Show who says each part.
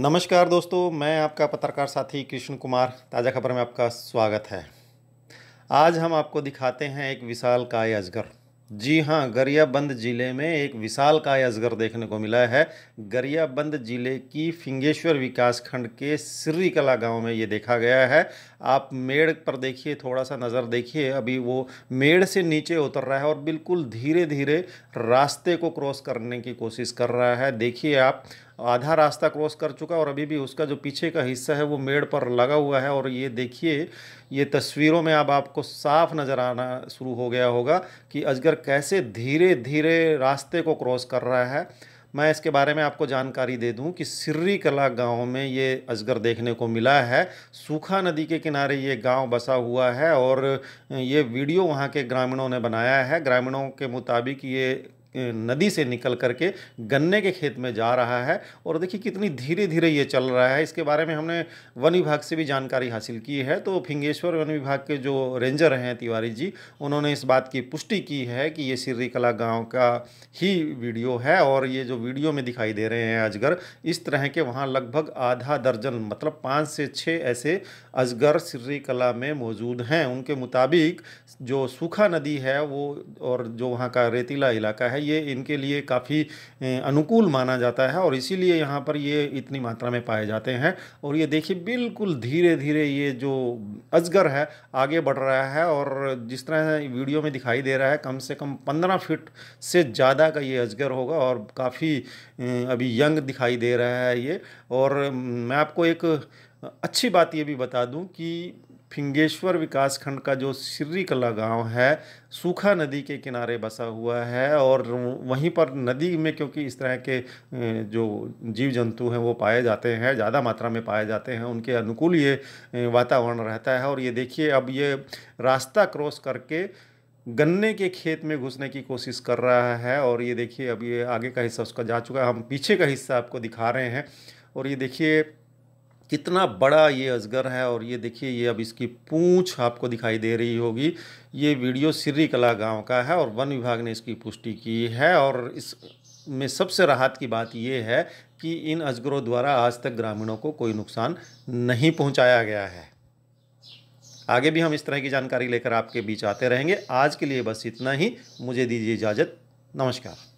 Speaker 1: नमस्कार दोस्तों मैं आपका पत्रकार साथी कृष्ण कुमार ताज़ा खबर में आपका स्वागत है आज हम आपको दिखाते हैं एक विशाल काय अजगर जी हाँ गरियाबंद ज़िले में एक विशाल काय अजगर देखने को मिला है गरियाबंद ज़िले की फिंगेश्वर विकास खंड के सिर्री कला गांव में ये देखा गया है आप मेड़ पर देखिए थोड़ा सा नज़र देखिए अभी वो मेड़ से नीचे उतर रहा है और बिल्कुल धीरे धीरे रास्ते को क्रॉस करने की कोशिश कर रहा है देखिए आप आधा रास्ता क्रॉस कर चुका और अभी भी उसका जो पीछे का हिस्सा है वो मेड़ पर लगा हुआ है और ये देखिए ये तस्वीरों में अब आपको साफ नज़र आना शुरू हो गया होगा कि अजगर कैसे धीरे धीरे रास्ते को क्रॉस कर रहा है मैं इसके बारे में आपको जानकारी दे दूं कि सिर्री कला गांव में ये अजगर देखने को मिला है सूखा नदी के किनारे ये गांव बसा हुआ है और ये वीडियो वहां के ग्रामीणों ने बनाया है ग्रामीणों के मुताबिक ये नदी से निकल करके गन्ने के खेत में जा रहा है और देखिए कितनी धीरे धीरे ये चल रहा है इसके बारे में हमने वन विभाग से भी जानकारी हासिल की है तो फिंगेश्वर वन विभाग के जो रेंजर हैं तिवारी जी उन्होंने इस बात की पुष्टि की है कि ये सिर्री कला गाँव का ही वीडियो है और ये जो वीडियो में दिखाई दे रहे हैं अजगर इस तरह के वहाँ लगभग आधा दर्जन मतलब पाँच से छः ऐसे अजगर सिर्री कला में मौजूद हैं उनके मुताबिक जो सूखा नदी है वो और जो वहाँ का रेतीला इलाका है है ये इनके लिए काफ़ी अनुकूल माना जाता है और इसीलिए यहाँ पर ये इतनी मात्रा में पाए जाते हैं और ये देखिए बिल्कुल धीरे धीरे ये जो अजगर है आगे बढ़ रहा है और जिस तरह वीडियो में दिखाई दे रहा है कम से कम पंद्रह फिट से ज़्यादा का ये अजगर होगा और काफ़ी अभी यंग दिखाई दे रहा है ये और मैं आपको एक अच्छी बात ये भी बता दूं कि फिंगेश्वर विकासखंड का जो श्री कला गाँव है सूखा नदी के किनारे बसा हुआ है और वहीं पर नदी में क्योंकि इस तरह के जो जीव जंतु हैं वो पाए जाते हैं ज़्यादा मात्रा में पाए जाते हैं उनके अनुकूल ये वातावरण रहता है और ये देखिए अब ये रास्ता क्रॉस करके गन्ने के खेत में घुसने की कोशिश कर रहा है और ये देखिए अब ये आगे का हिस्सा उसका जा चुका है हम पीछे का हिस्सा आपको दिखा रहे हैं और ये देखिए कितना बड़ा ये अजगर है और ये देखिए ये अब इसकी पूंछ आपको दिखाई दे रही होगी ये वीडियो सिर्री कला गांव का है और वन विभाग ने इसकी पुष्टि की है और इस में सबसे राहत की बात ये है कि इन अजगरों द्वारा आज तक ग्रामीणों को कोई नुकसान नहीं पहुंचाया गया है आगे भी हम इस तरह की जानकारी लेकर आपके बीच आते रहेंगे आज के लिए बस इतना ही मुझे दीजिए इजाज़त नमस्कार